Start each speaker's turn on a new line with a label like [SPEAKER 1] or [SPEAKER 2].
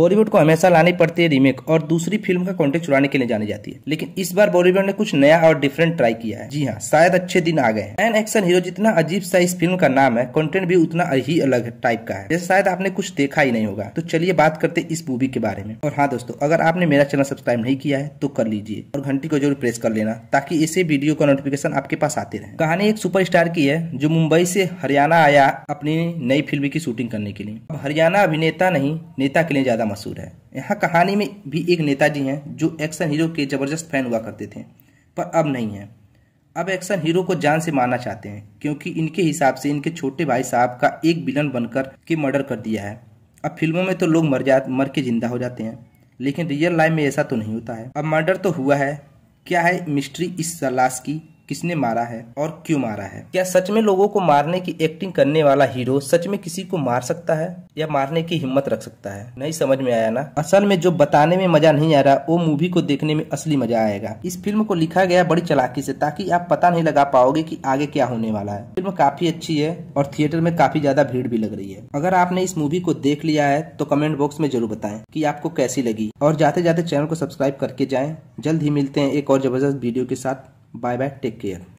[SPEAKER 1] बॉलीवुड को हमेशा लानी पड़ती है रीमेक और दूसरी फिल्म का कॉन्टेक्ट चुराने के लिए जानी जाती है लेकिन इस बार बॉलीवुड ने कुछ नया और डिफरेंट ट्राई किया है जी हाँ शायद अच्छे दिन आ गए एन एक्शन हीरो जितना अजीब सा इस फिल्म का नाम है कंटेंट भी उतना ही अलग टाइप का है जैसे शायद आपने कुछ देखा ही नहीं होगा तो चलिए बात करते इस मूवी के बारे में और हाँ दोस्तों अगर आपने मेरा चैनल सब्सक्राइब नहीं किया है तो कर लीजिए और घंटी को जरूर प्रेस कर लेना ताकि इसे वीडियो का नोटिफिकेशन आपके पास आते रहे कहानी एक सुपरस्टार की है जो मुंबई से हरियाणा आया अपनी नई फिल्म की शूटिंग करने के लिए हरियाणा अभिनेता नहीं नेता के लिए ज्यादा मशहूर है यहाँ कहानी में भी एक नेताजी हैं जो एक्शन हीरो के ज़बरदस्त फैन हुआ करते थे पर अब नहीं है अब एक्शन हीरो को जान से मारना चाहते हैं क्योंकि इनके हिसाब से इनके छोटे भाई साहब का एक विलन बनकर के मर्डर कर दिया है अब फिल्मों में तो लोग मर जा मर के जिंदा हो जाते हैं लेकिन रियल लाइफ में ऐसा तो नहीं होता है अब मर्डर तो हुआ है क्या है मिस्ट्री इस तलाश की किसने मारा है और क्यों मारा है क्या सच में लोगों को मारने की एक्टिंग करने वाला हीरो सच में किसी को मार सकता है या मारने की हिम्मत रख सकता है नहीं समझ में आया ना असल में जो बताने में मजा नहीं आ रहा वो मूवी को देखने में असली मजा आएगा इस फिल्म को लिखा गया बड़ी चलाकी से ताकि आप पता नहीं लगा पाओगे कि आगे क्या होने वाला है फिल्म काफी अच्छी है और थिएटर में काफी ज्यादा भीड़ भी लग रही है अगर आपने इस मूवी को देख लिया है तो कमेंट बॉक्स में जरूर बताए की आपको कैसी लगी और जाते जाते चैनल को सब्सक्राइब करके जाए जल्द ही मिलते हैं एक और जबरदस्त वीडियो के साथ Bye bye, take care.